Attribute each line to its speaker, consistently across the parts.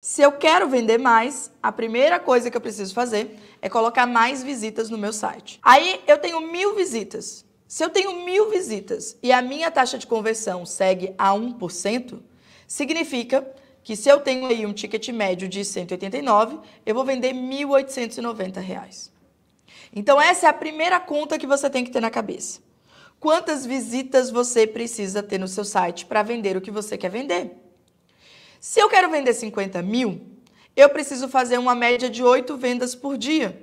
Speaker 1: Se eu quero vender mais, a primeira coisa que eu preciso fazer é colocar mais visitas no meu site. Aí eu tenho mil visitas. Se eu tenho mil visitas e a minha taxa de conversão segue a 1%, significa que se eu tenho aí um ticket médio de 189, eu vou vender R$ reais. Então essa é a primeira conta que você tem que ter na cabeça. Quantas visitas você precisa ter no seu site para vender o que você quer vender? Se eu quero vender 50 mil, eu preciso fazer uma média de 8 vendas por dia.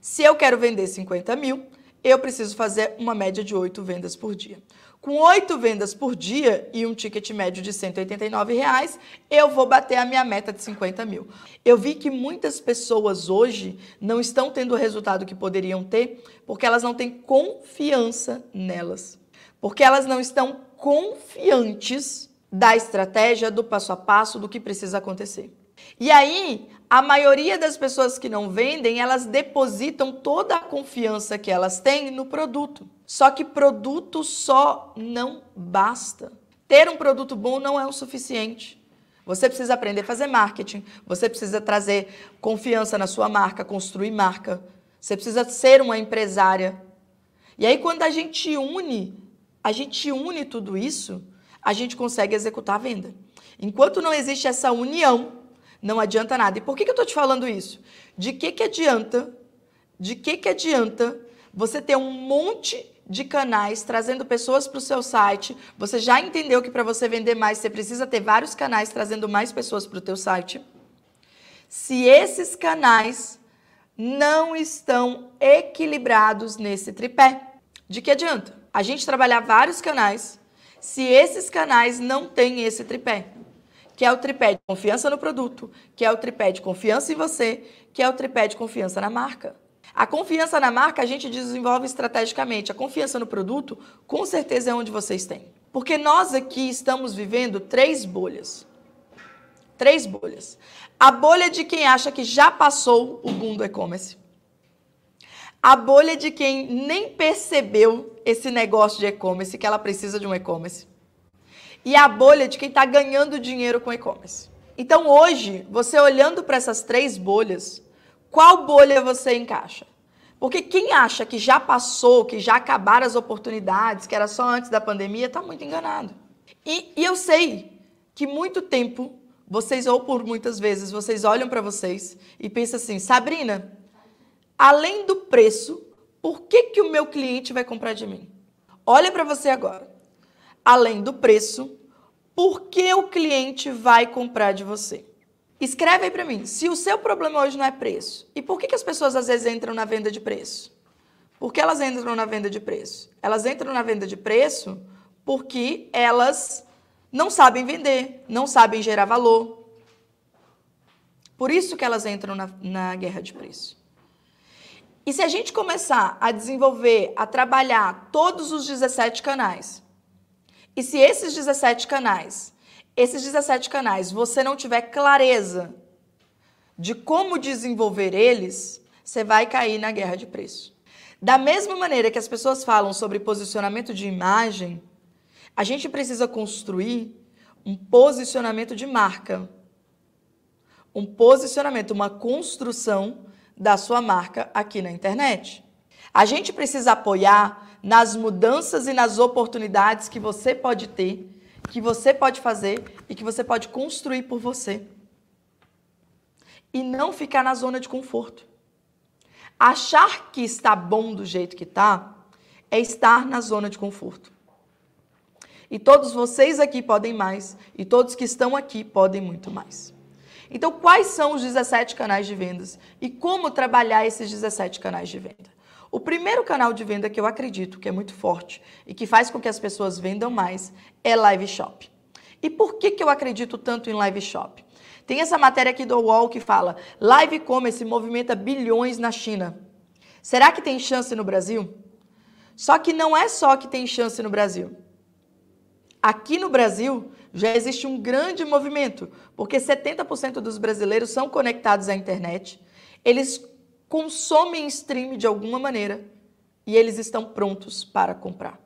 Speaker 1: Se eu quero vender 50 mil, eu preciso fazer uma média de 8 vendas por dia. Com 8 vendas por dia e um ticket médio de 189 reais, eu vou bater a minha meta de 50 mil. Eu vi que muitas pessoas hoje não estão tendo o resultado que poderiam ter porque elas não têm confiança nelas. Porque elas não estão confiantes da estratégia, do passo a passo, do que precisa acontecer. E aí, a maioria das pessoas que não vendem, elas depositam toda a confiança que elas têm no produto. Só que produto só não basta. Ter um produto bom não é o suficiente. Você precisa aprender a fazer marketing, você precisa trazer confiança na sua marca, construir marca. Você precisa ser uma empresária. E aí quando a gente une, a gente une tudo isso, a gente consegue executar a venda. Enquanto não existe essa união, não adianta nada. E por que, que eu estou te falando isso? De que, que adianta? De que, que adianta você ter um monte de canais, trazendo pessoas para o seu site. Você já entendeu que para você vender mais, você precisa ter vários canais trazendo mais pessoas para o teu site. Se esses canais não estão equilibrados nesse tripé, de que adianta? A gente trabalhar vários canais, se esses canais não têm esse tripé. Que é o tripé de confiança no produto, que é o tripé de confiança em você, que é o tripé de confiança na marca. A confiança na marca a gente desenvolve estrategicamente. A confiança no produto, com certeza, é onde vocês têm. Porque nós aqui estamos vivendo três bolhas. Três bolhas. A bolha de quem acha que já passou o boom do e-commerce a bolha de quem nem percebeu esse negócio de e-commerce, que ela precisa de um e-commerce. E a bolha de quem está ganhando dinheiro com e-commerce. Então hoje, você olhando para essas três bolhas, qual bolha você encaixa? Porque quem acha que já passou, que já acabaram as oportunidades, que era só antes da pandemia, está muito enganado. E, e eu sei que muito tempo vocês, ou por muitas vezes, vocês olham para vocês e pensam assim: Sabrina, além do preço, por que, que o meu cliente vai comprar de mim? Olha para você agora. Além do preço, por que o cliente vai comprar de você? Escreve aí para mim, se o seu problema hoje não é preço, e por que, que as pessoas às vezes entram na venda de preço? Por que elas entram na venda de preço? Elas entram na venda de preço porque elas não sabem vender, não sabem gerar valor. Por isso que elas entram na, na guerra de preço. E se a gente começar a desenvolver, a trabalhar todos os 17 canais, e se esses 17 canais, esses 17 canais, você não tiver clareza de como desenvolver eles, você vai cair na guerra de preço. Da mesma maneira que as pessoas falam sobre posicionamento de imagem, a gente precisa construir um posicionamento de marca. Um posicionamento, uma construção da sua marca aqui na internet. A gente precisa apoiar nas mudanças e nas oportunidades que você pode ter, que você pode fazer e que você pode construir por você. E não ficar na zona de conforto. Achar que está bom do jeito que está é estar na zona de conforto. E todos vocês aqui podem mais, e todos que estão aqui podem muito mais. Então, quais são os 17 canais de vendas e como trabalhar esses 17 canais de venda? O primeiro canal de venda que eu acredito que é muito forte e que faz com que as pessoas vendam mais é live shop. E por que, que eu acredito tanto em live shop? Tem essa matéria aqui do UOL que fala: live commerce movimenta bilhões na China. Será que tem chance no Brasil? Só que não é só que tem chance no Brasil. Aqui no Brasil, já existe um grande movimento, porque 70% dos brasileiros são conectados à internet, eles consomem stream de alguma maneira e eles estão prontos para comprar.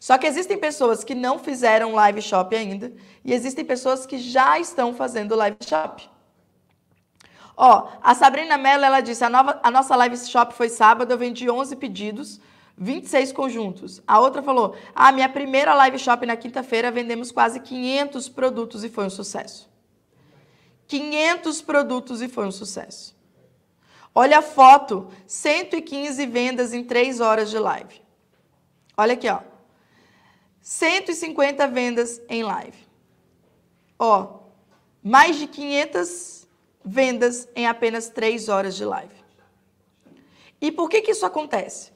Speaker 1: Só que existem pessoas que não fizeram live shop ainda e existem pessoas que já estão fazendo live shop. Ó, a Sabrina Mello, ela disse, a, nova, a nossa live shop foi sábado, eu vendi 11 pedidos, 26 conjuntos. A outra falou: "A ah, minha primeira live shop na quinta-feira vendemos quase 500 produtos e foi um sucesso". 500 produtos e foi um sucesso. Olha a foto, 115 vendas em 3 horas de live. Olha aqui, ó. 150 vendas em live. Ó, mais de 500 vendas em apenas 3 horas de live. E por que que isso acontece?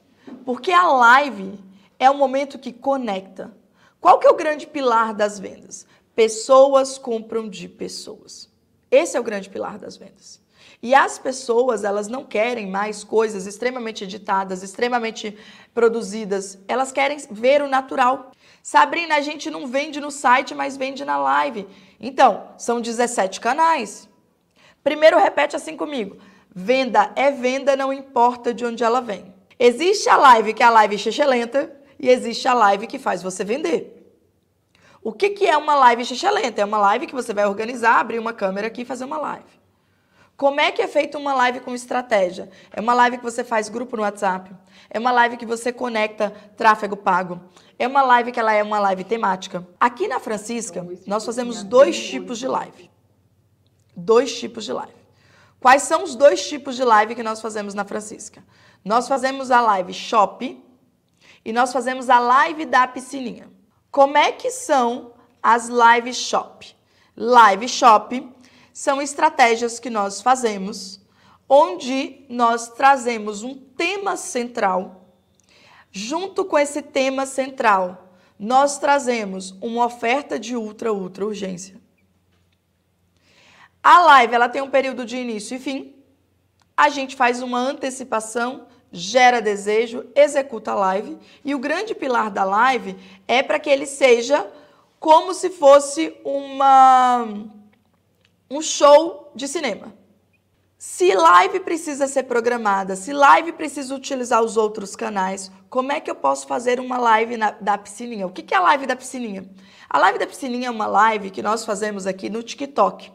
Speaker 1: Porque a live é o momento que conecta. Qual que é o grande pilar das vendas? Pessoas compram de pessoas. Esse é o grande pilar das vendas. E as pessoas, elas não querem mais coisas extremamente editadas, extremamente produzidas. Elas querem ver o natural. Sabrina, a gente não vende no site, mas vende na live. Então, são 17 canais. Primeiro, repete assim comigo. Venda é venda, não importa de onde ela vem. Existe a live que é a live xexelenta e existe a live que faz você vender. O que, que é uma live xexelenta? É uma live que você vai organizar, abrir uma câmera aqui e fazer uma live. Como é que é feita uma live com estratégia? É uma live que você faz grupo no WhatsApp. É uma live que você conecta tráfego pago. É uma live que ela é uma live temática. Aqui na Francisca, nós fazemos dois tipos de live. Dois tipos de live. Quais são os dois tipos de live que nós fazemos na Francisca? Nós fazemos a live shop e nós fazemos a live da piscininha. Como é que são as live shop? Live shop são estratégias que nós fazemos onde nós trazemos um tema central. Junto com esse tema central, nós trazemos uma oferta de ultra ultra urgência a live ela tem um período de início e fim. A gente faz uma antecipação, gera desejo, executa a live. E o grande pilar da live é para que ele seja como se fosse uma um show de cinema. Se live precisa ser programada, se live precisa utilizar os outros canais, como é que eu posso fazer uma live na, da piscininha? O que, que é a live da piscininha? A live da piscininha é uma live que nós fazemos aqui no TikTok.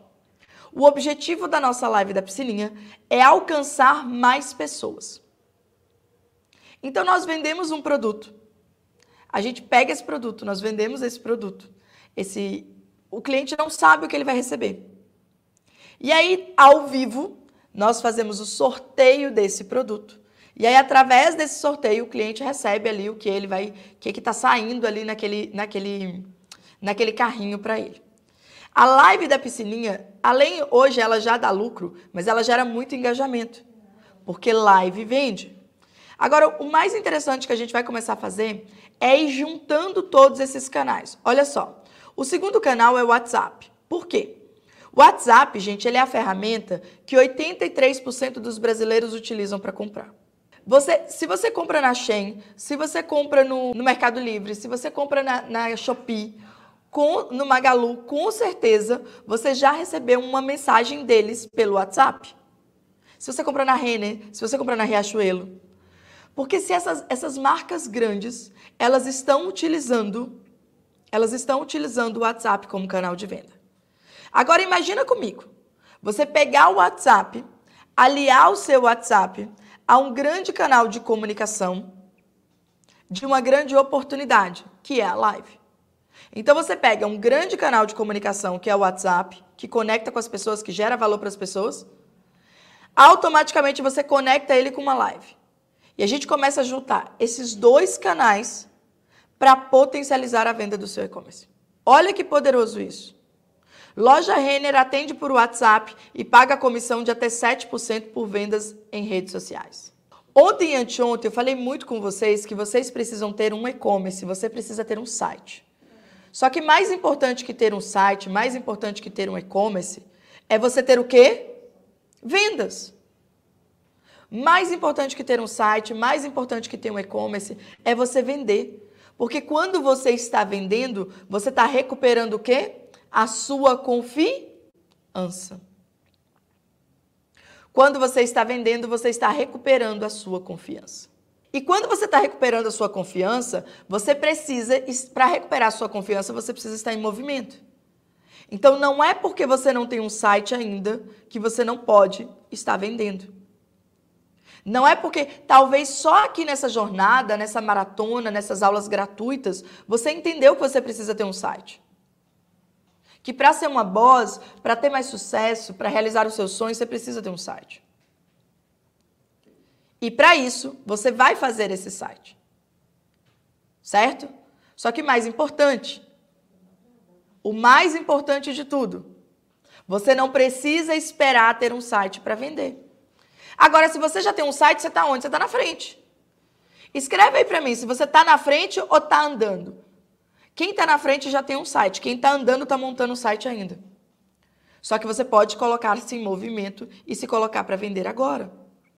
Speaker 1: O objetivo da nossa live da piscininha é alcançar mais pessoas. Então nós vendemos um produto. A gente pega esse produto, nós vendemos esse produto. Esse o cliente não sabe o que ele vai receber. E aí ao vivo nós fazemos o sorteio desse produto. E aí através desse sorteio o cliente recebe ali o que ele vai, o que está saindo ali naquele, naquele, naquele carrinho para ele. A live da piscininha, além hoje ela já dá lucro, mas ela gera muito engajamento. Porque live vende. Agora, o mais interessante que a gente vai começar a fazer é ir juntando todos esses canais. Olha só. O segundo canal é o WhatsApp. Por quê? O WhatsApp, gente, ele é a ferramenta que 83% dos brasileiros utilizam para comprar. Você, se você compra na Shein, se você compra no, no Mercado Livre, se você compra na, na Shopee, com, no Magalu, com certeza, você já recebeu uma mensagem deles pelo WhatsApp. Se você comprar na Renner, se você comprar na Riachuelo. Porque se essas, essas marcas grandes, elas estão utilizando, elas estão utilizando o WhatsApp como canal de venda. Agora imagina comigo, você pegar o WhatsApp, aliar o seu WhatsApp a um grande canal de comunicação de uma grande oportunidade, que é a live. Então você pega um grande canal de comunicação, que é o WhatsApp, que conecta com as pessoas, que gera valor para as pessoas, automaticamente você conecta ele com uma live. E a gente começa a juntar esses dois canais para potencializar a venda do seu e-commerce. Olha que poderoso isso. Loja Renner atende por WhatsApp e paga comissão de até 7% por vendas em redes sociais. Ontem e anteontem eu falei muito com vocês que vocês precisam ter um e-commerce, você precisa ter um site. Só que mais importante que ter um site, mais importante que ter um e-commerce, é você ter o quê? Vendas. Mais importante que ter um site, mais importante que ter um e-commerce, é você vender. Porque quando você está vendendo, você está recuperando o quê? A sua confiança. Quando você está vendendo, você está recuperando a sua confiança. E quando você está recuperando a sua confiança, você precisa, para recuperar a sua confiança, você precisa estar em movimento. Então não é porque você não tem um site ainda que você não pode estar vendendo. Não é porque talvez só aqui nessa jornada, nessa maratona, nessas aulas gratuitas, você entendeu que você precisa ter um site. Que para ser uma boss, para ter mais sucesso, para realizar os seus sonhos, você precisa ter um site. E para isso, você vai fazer esse site. Certo? Só que mais importante, o mais importante de tudo, você não precisa esperar ter um site para vender. Agora, se você já tem um site, você está onde? Você está na frente. Escreve aí para mim se você está na frente ou está andando. Quem está na frente já tem um site. Quem está andando está montando um site ainda. Só que você pode colocar-se em movimento e se colocar para vender agora.